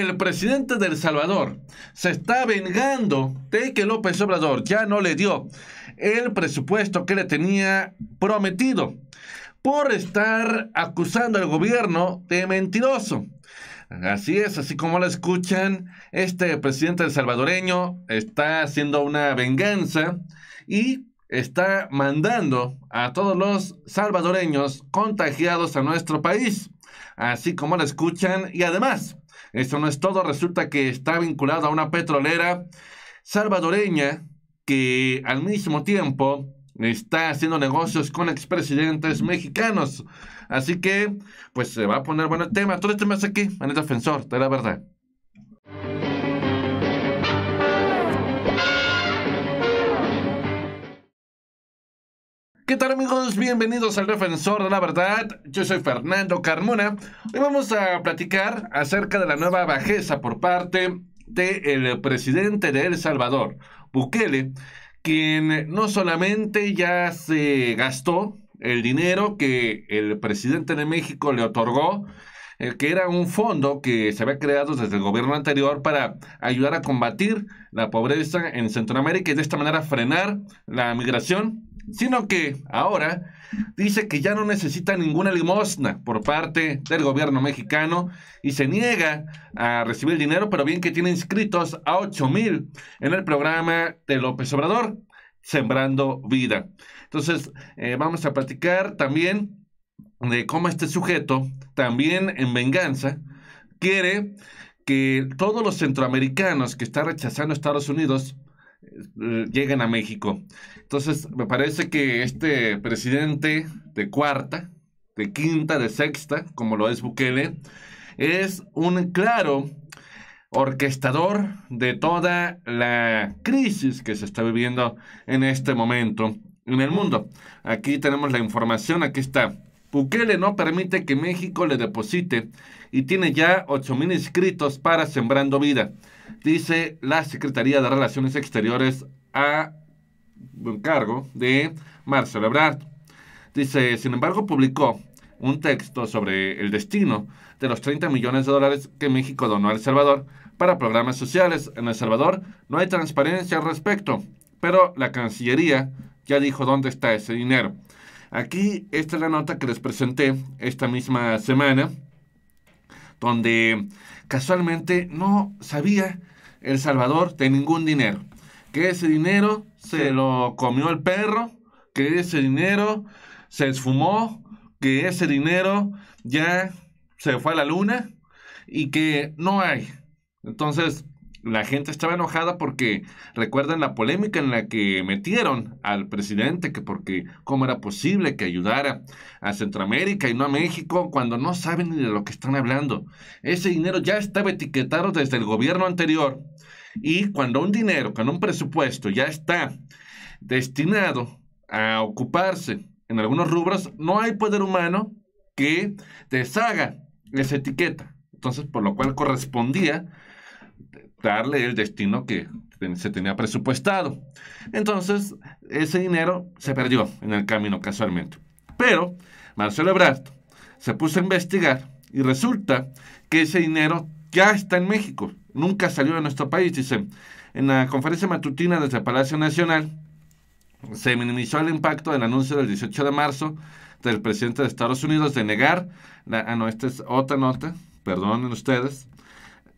el presidente del Salvador se está vengando de que López Obrador ya no le dio el presupuesto que le tenía prometido por estar acusando al gobierno de mentiroso. Así es, así como lo escuchan, este presidente salvadoreño está haciendo una venganza y está mandando a todos los salvadoreños contagiados a nuestro país, así como lo escuchan y además eso no es todo, resulta que está vinculado a una petrolera salvadoreña que al mismo tiempo está haciendo negocios con expresidentes mexicanos. Así que, pues se va a poner bueno el tema. Todo este más aquí, en el defensor, de la verdad. ¿Qué tal amigos? Bienvenidos al Defensor de la Verdad. Yo soy Fernando Carmona. Hoy vamos a platicar acerca de la nueva bajeza por parte del el presidente de El Salvador, Bukele, quien no solamente ya se gastó el dinero que el presidente de México le otorgó, eh, que era un fondo que se había creado desde el gobierno anterior para ayudar a combatir la pobreza en Centroamérica y de esta manera frenar la migración sino que ahora dice que ya no necesita ninguna limosna por parte del gobierno mexicano y se niega a recibir dinero, pero bien que tiene inscritos a 8 mil en el programa de López Obrador, Sembrando Vida. Entonces, eh, vamos a platicar también de cómo este sujeto, también en venganza, quiere que todos los centroamericanos que están rechazando Estados Unidos eh, lleguen a México. Entonces, me parece que este presidente de cuarta, de quinta, de sexta, como lo es Bukele, es un claro orquestador de toda la crisis que se está viviendo en este momento en el mundo. Aquí tenemos la información, aquí está. Bukele no permite que México le deposite y tiene ya 8.000 inscritos para Sembrando Vida, dice la Secretaría de Relaciones Exteriores a cargo de Marcelo Ebrard. Dice, sin embargo, publicó un texto sobre el destino de los 30 millones de dólares que México donó a El Salvador para programas sociales. En El Salvador no hay transparencia al respecto, pero la Cancillería ya dijo dónde está ese dinero. Aquí esta es la nota que les presenté esta misma semana, donde casualmente no sabía El Salvador de ningún dinero que ese dinero se lo comió el perro, que ese dinero se esfumó, que ese dinero ya se fue a la luna y que no hay. Entonces, la gente estaba enojada porque recuerdan la polémica en la que metieron al presidente, que porque cómo era posible que ayudara a Centroamérica y no a México cuando no saben ni de lo que están hablando. Ese dinero ya estaba etiquetado desde el gobierno anterior y cuando un dinero, cuando un presupuesto ya está destinado a ocuparse en algunos rubros, no hay poder humano que deshaga esa etiqueta. Entonces, por lo cual correspondía darle el destino que se tenía presupuestado. Entonces, ese dinero se perdió en el camino casualmente. Pero Marcelo Ebrard se puso a investigar y resulta que ese dinero ya está en México nunca salió de nuestro país, dice. En la conferencia matutina desde el Palacio Nacional se minimizó el impacto del anuncio del 18 de marzo del presidente de Estados Unidos de negar la, ah no, esta es otra nota, perdonen ustedes.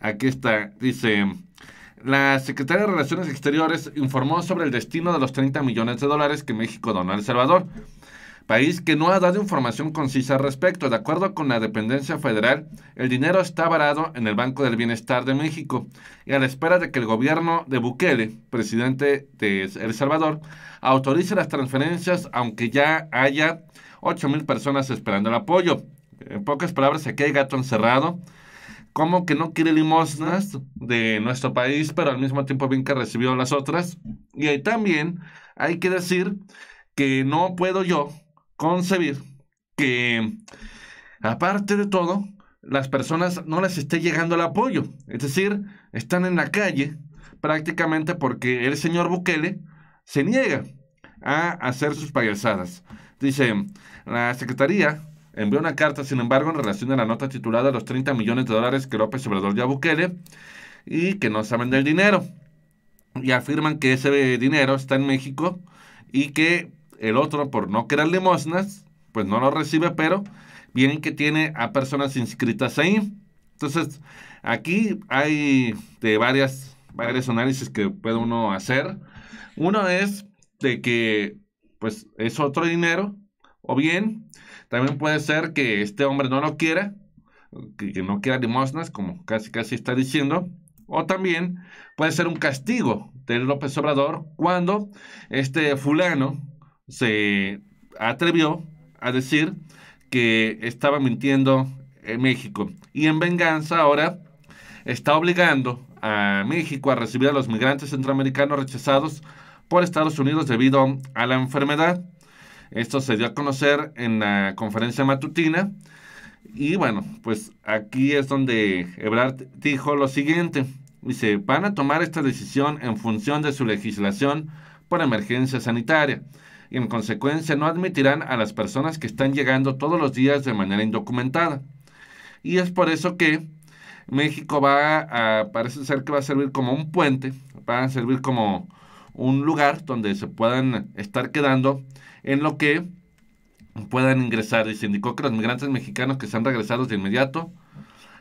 Aquí está, dice la secretaria de Relaciones Exteriores informó sobre el destino de los 30 millones de dólares que México donó a El Salvador país que no ha dado información concisa al respecto. De acuerdo con la dependencia federal, el dinero está varado en el Banco del Bienestar de México y a la espera de que el gobierno de Bukele, presidente de El Salvador, autorice las transferencias, aunque ya haya 8 mil personas esperando el apoyo. En pocas palabras, aquí hay gato encerrado. Como que no quiere limosnas de nuestro país, pero al mismo tiempo bien que recibió las otras. Y ahí también hay que decir que no puedo yo concebir que, aparte de todo, las personas no les esté llegando el apoyo. Es decir, están en la calle prácticamente porque el señor Bukele se niega a hacer sus payasadas. Dice, la Secretaría envió una carta, sin embargo, en relación a la nota titulada Los 30 millones de dólares que López Obrador dio a Bukele y que no saben del dinero. Y afirman que ese dinero está en México y que el otro por no querer limosnas, pues no lo recibe, pero bien que tiene a personas inscritas ahí. Entonces, aquí hay de varias, varios análisis que puede uno hacer. Uno es de que, pues, es otro dinero, o bien, también puede ser que este hombre no lo quiera, que, que no quiera limosnas, como casi casi está diciendo, o también puede ser un castigo de López Obrador cuando este fulano se atrevió a decir que estaba mintiendo en México. Y en venganza ahora está obligando a México a recibir a los migrantes centroamericanos rechazados por Estados Unidos debido a la enfermedad. Esto se dio a conocer en la conferencia matutina. Y bueno, pues aquí es donde Ebrard dijo lo siguiente. Dice, van a tomar esta decisión en función de su legislación por emergencia sanitaria y en consecuencia no admitirán a las personas que están llegando todos los días de manera indocumentada. Y es por eso que México va a, parece ser que va a servir como un puente, va a servir como un lugar donde se puedan estar quedando en lo que puedan ingresar. Y se indicó que los migrantes mexicanos que han regresados de inmediato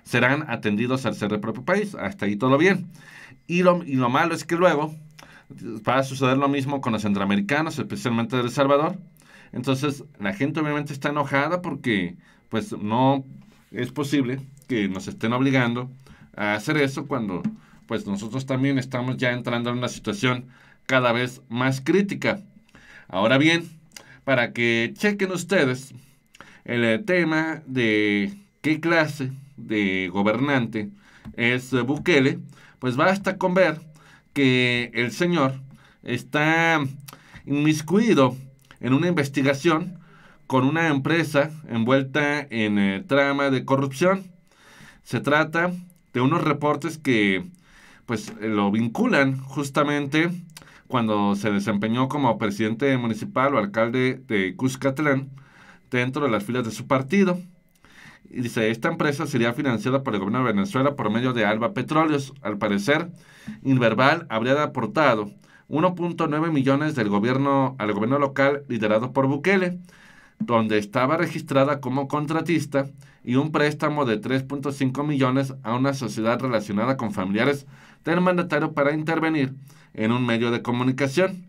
serán atendidos al ser del propio país. Hasta ahí todo bien. y lo malo es que luego Va a suceder lo mismo con los centroamericanos, especialmente del El Salvador. Entonces, la gente obviamente está enojada porque pues no es posible que nos estén obligando a hacer eso cuando pues nosotros también estamos ya entrando en una situación cada vez más crítica. Ahora bien, para que chequen ustedes el eh, tema de qué clase de gobernante es Bukele, pues basta con ver que el señor está inmiscuido en una investigación con una empresa envuelta en eh, trama de corrupción. Se trata de unos reportes que pues eh, lo vinculan justamente cuando se desempeñó como presidente municipal o alcalde de Cuscatlán dentro de las filas de su partido. Dice, esta empresa sería financiada por el gobierno de Venezuela por medio de Alba Petróleos. Al parecer, Inverbal habría aportado 1.9 millones del gobierno, al gobierno local liderado por Bukele, donde estaba registrada como contratista, y un préstamo de 3.5 millones a una sociedad relacionada con familiares del mandatario para intervenir en un medio de comunicación.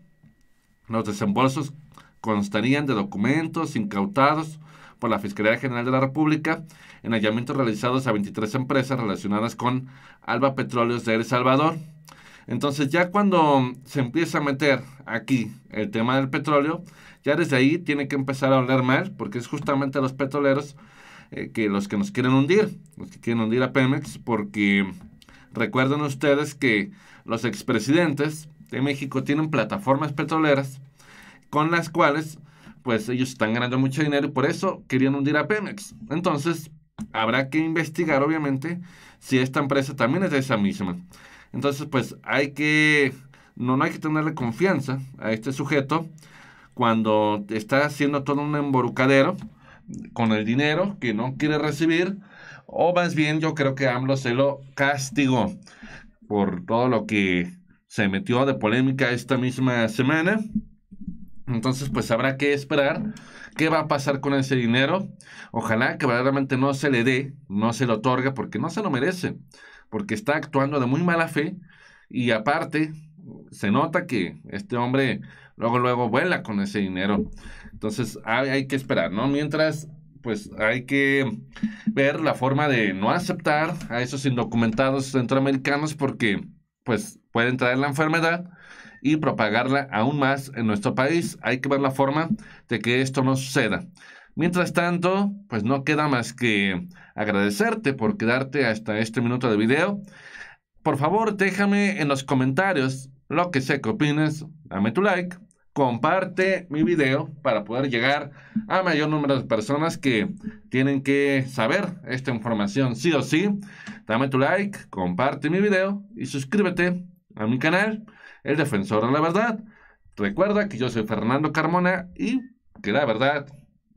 Los desembolsos constarían de documentos incautados, por la Fiscalía General de la República en hallamientos realizados a 23 empresas relacionadas con Alba Petróleos de El Salvador. Entonces ya cuando se empieza a meter aquí el tema del petróleo, ya desde ahí tiene que empezar a oler mal, porque es justamente los petroleros eh, que los que nos quieren hundir, los que quieren hundir a Pemex, porque recuerden ustedes que los expresidentes de México tienen plataformas petroleras con las cuales pues ellos están ganando mucho dinero y por eso querían hundir a Pemex. Entonces, habrá que investigar, obviamente, si esta empresa también es de esa misma. Entonces, pues hay que, no, no hay que tenerle confianza a este sujeto cuando está haciendo todo un emborucadero con el dinero que no quiere recibir, o más bien yo creo que AMLO se lo castigó por todo lo que se metió de polémica esta misma semana. Entonces, pues habrá que esperar qué va a pasar con ese dinero. Ojalá que verdaderamente no se le dé, no se le otorga, porque no se lo merece, porque está actuando de muy mala fe y aparte se nota que este hombre luego, luego vuela con ese dinero. Entonces, hay, hay que esperar, ¿no? Mientras, pues hay que ver la forma de no aceptar a esos indocumentados centroamericanos porque, pues, pueden traer la enfermedad y propagarla aún más en nuestro país. Hay que ver la forma de que esto no suceda. Mientras tanto, pues no queda más que agradecerte por quedarte hasta este minuto de video. Por favor, déjame en los comentarios lo que sé que opinas. Dame tu like, comparte mi video para poder llegar a mayor número de personas que tienen que saber esta información sí o sí. Dame tu like, comparte mi video y suscríbete a mi canal, El Defensor de la Verdad. Recuerda que yo soy Fernando Carmona y que la verdad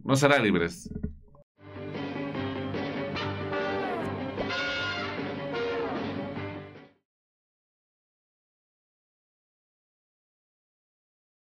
no será libres.